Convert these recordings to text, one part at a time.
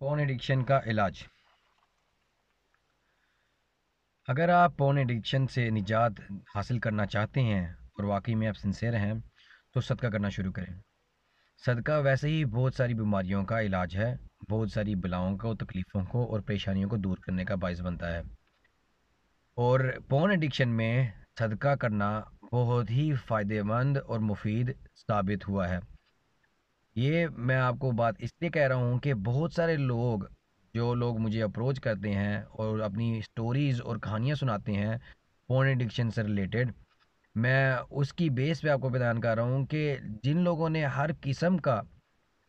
पोन addiction का इलाज अगर आप पोन एडिक्शन से निजात हासिल करना चाहते हैं और वाकई में आप सिंसेर हैं तो सदका करना शुरू करें सदका वैसे ही बहुत सारी बीमारियों का इलाज है बहुत सारी बलाओं को तकलीफ़ों को और परेशानियों को दूर करने का बायस बनता है और पोन एडिक्शन में सदका करना बहुत ही फ़ायदेमंद और मुफीद साबित हुआ है ये मैं आपको बात इसलिए कह रहा हूँ कि बहुत सारे लोग जो लोग मुझे अप्रोच करते हैं और अपनी स्टोरीज़ और कहानियाँ सुनाते हैं फोन एडिक्शन से रिलेटेड मैं उसकी बेस पे आपको बयान कर रहा हूँ कि जिन लोगों ने हर किस्म का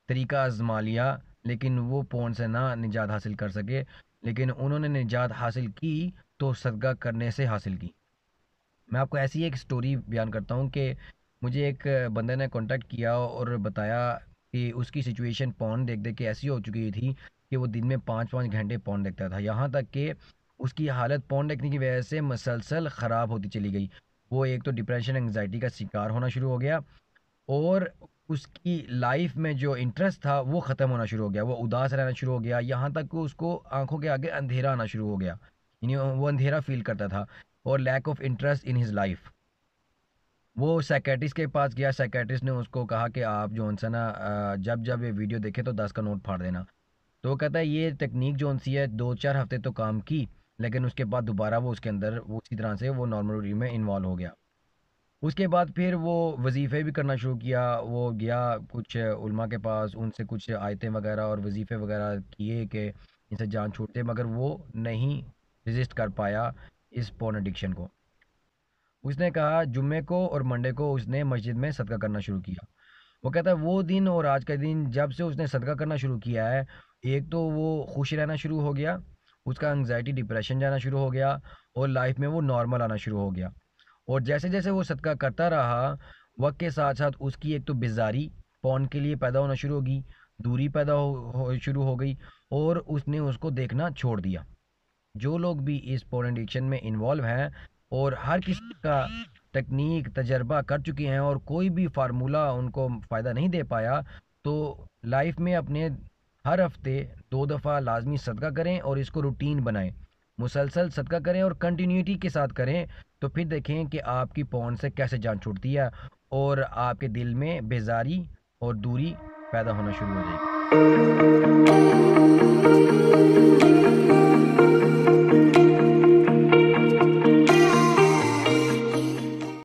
तरीका आजमा लिया लेकिन वो फोन से ना निजात हासिल कर सके लेकिन उन्होंने निजात हासिल की तो सदका करने से हासिल की मैं आपको ऐसी एक स्टोरी बयान करता हूँ कि मुझे एक बंदे ने कांटेक्ट किया और बताया कि उसकी सिचुएशन पौन देख देख के ऐसी हो चुकी थी कि वो दिन में पाँच पाँच घंटे पौन देखता था यहाँ तक कि उसकी हालत पौन देखने की वजह से मसलसल ख़राब होती चली गई वो एक तो डिप्रेशन एंगजाइटी का शिकार होना शुरू हो गया और उसकी लाइफ में जो इंटरेस्ट था वो ख़त्म होना शुरू हो गया वो उदास रहना शुरू हो गया यहाँ तक कि उसको आंखों के आगे अंधेरा आना शुरू हो गया यानी वो अंधेरा फील करता था और lack of interest in his life वो सेक्रेटरीज के पास गया सेक्रेटरीज ने उसको कहा कि आप जो सा ना जब जब ये वीडियो देखे तो दस का नोट फाड़ देना तो वो कहता है ये तकनीक जो सी है दो चार हफ्ते तो काम की लेकिन उसके बाद दोबारा वो उसके अंदर वो उसी तरह से वो नॉर्मल में इन्वॉल्व हो गया उसके बाद फिर वो वजीफ़े भी करना शुरू किया वो गया कुछ उलमा के पास उनसे कुछ आयतें वगैरह और वजीफ़े वगैरह किए कि इनसे जान छूटते मगर वो नहीं रजिस्ट कर पाया इस पोन एडिक्शन को उसने कहा जुम्मे को और मंडे को उसने मस्जिद में सदका करना शुरू किया वो कहता है वो दिन और आज का दिन जब से उसने सदका करना शुरू किया है एक तो वो खुश रहना शुरू हो गया उसका एंगजाइटी डिप्रेशन जाना शुरू हो गया और लाइफ में वो नॉर्मल आना शुरू हो गया और जैसे जैसे वो सदका करता रहा वक्त के साथ साथ उसकी एक तो बेजारी पौन के लिए पैदा होना शुरू होगी दूरी पैदा हो, हो शुरू हो गई और उसने उसको देखना छोड़ दिया जो लोग भी इस पोर्न एडिक्शन में इन्वॉल्व हैं और हर किसी का तकनीक तजर्बा कर चुके हैं और कोई भी फार्मूला उनको फ़ायदा नहीं दे पाया तो लाइफ में अपने हर हफ्ते दो दफ़ा लाजमी सदका करें और इसको रूटीन बनाएं मुसलसल सदका करें और कंटिन्यूटी के साथ करें तो फिर देखें कि आपकी पौन से कैसे जान छूटती है और आपके दिल में बेजारी और दूरी पैदा होना शुरू हो जाएगी